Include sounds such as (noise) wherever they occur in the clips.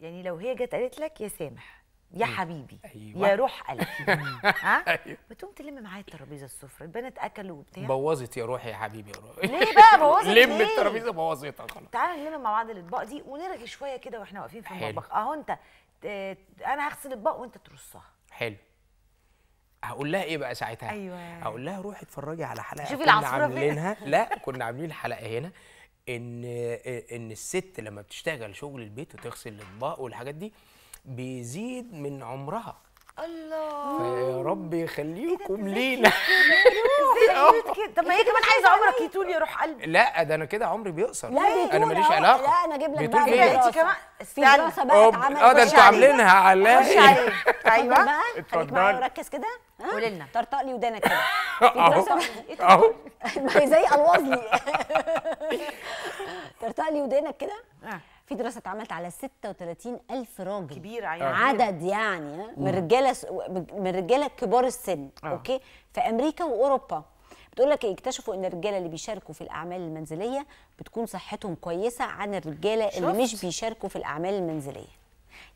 يعني لو هي جت قالت لك يا سامح يا إيه؟ حبيبي أيوة. يا روح قلبي (laughs) ها أيوة. بتقوم تلم معايا الترابيزه السفره البنات اكلوا وبتاع بوظت يا روحي يا حبيبي يا روحي ليه بقى بوظت (laughs) ليه لم الترابيزه بوظتها خلاص تعالى نلم مع بعض الاطباق دي ونرغي شويه كده واحنا واقفين في المطبخ اهو انت انا هغسل الاطباق وانت ترصها حلو هقول لها ايه بقى ساعتها ايوه هقول لها روحي اتفرجي على حلقه شوفي كنا عاملينها لا كنا عاملين حلقه هنا ان ان الست لما بتشتغل شغل البيت وتغسل الاطباق والحاجات دي بيزيد من عمرها الله يا رب يخليكم إيه لينا إيه (laughs) طب ما هي كمان عايزه عمرك يطول يروح قلبي لا ده انا كده عمري بيقصر لا انا ماليش علاقه لا انا اجيب لك بقى انت كمان في اه ده انتوا عاملينها عليا ايوه (laughs) طيب خليك معايا وركز كده قولي لنا طرطق لي ودانك كده (laughs) اهو اهو زي الوظني بقى ودانك كده آه. في دراسه اتعملت على 36 الف راجل كبير يعني عدد يعني آه. من رجاله من رجاله كبار السن أوه. اوكي في امريكا واوروبا بتقول لك إيه؟ اكتشفوا ان الرجاله اللي بيشاركوا في الاعمال المنزليه بتكون صحتهم كويسه عن الرجاله اللي مش بيشاركوا في الاعمال المنزليه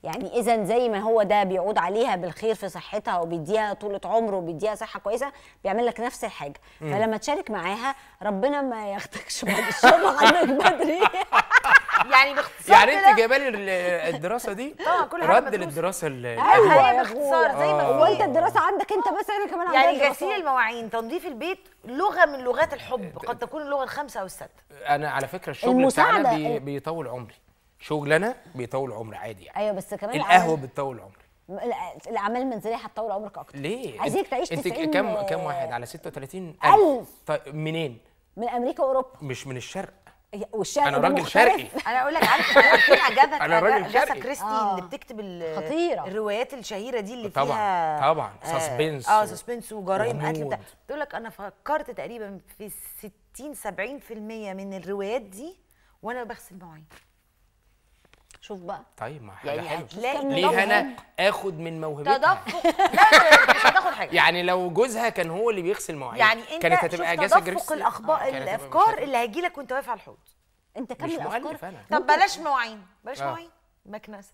يعني اذا زي ما هو ده بيعود عليها بالخير في صحتها وبيديها طولة عمره وبيديها صحة كويسة بيعمل لك نفس الحاجة مم. فلما تشارك معاها ربنا ما ياخدكش بعد الشغل (laughs) عنك بدري يعني باختصار يعني انت جايبه لي الدراسه دي (laughs) آه، رد للدراسه ايوه هي باختصار زي ما آه. هو انت الدراسه عندك انت بس انا كمان عندي يعني غسيل المواعين تنظيف البيت لغه من لغات الحب آه، قد تكون اللغه الخامسه او السادسه انا على فكره الشغل بتاعنا بيطول عمري شغلنا بيطول عمر عادي يعني ايوه بس كمان القهوه بتطول عمر الاعمال المنزليه هتطول عمرك اكتر ليه عايزك تعيش 90 انت كم كم واحد على 36 ألف. 1000 طيب منين من امريكا واوروبا مش من الشرق والشرق انا راجل شرقي (laughs) انا اقول لك عارف في عجبك (laughs) انا راجل شرقي كريستي آه. اللي بتكتب خطيره الروايات الشهيره دي اللي طبعا فيها طبعا آه سسبنس اه سسبنس وجرايم قتل بتاع بتقول لك انا فكرت تقريبا في 60 70% من الروايات دي وانا بغسل مواعين شوف بقى طيب ما حاجه يعني حلوه ليه انا اخد من موهبتها تدفق لا (laughs) مش هتاخد حاجه يعني لو جوزها كان هو اللي بيغسل مواعين يعني انت كانت هتبقى جاسه تدفق الاخبار الافكار اللي هيجي لك وانت واقف على الحوض انت كمل الافكار طب بلاش مواعين بلاش آه. مواعين مكنسه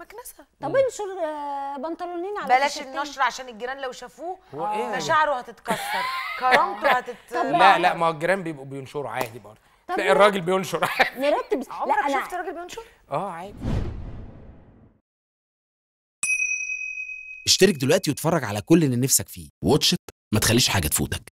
مكنسه طب انشر آه، بنطلونين على بلاش النشر عشان الجيران لو شافوه إيه؟ مشاعره هتتكسر (laughs) كرامته هتت لا لا ما الجيران بيبقوا بينشروا عادي برضه تلاقي الراجل بينشر نرتب لا انا شفت راجل بينشر؟ اه عادي اشترك دلوقتي واتفرج على كل اللي نفسك فيه واتش ما تخليش حاجه تفوتك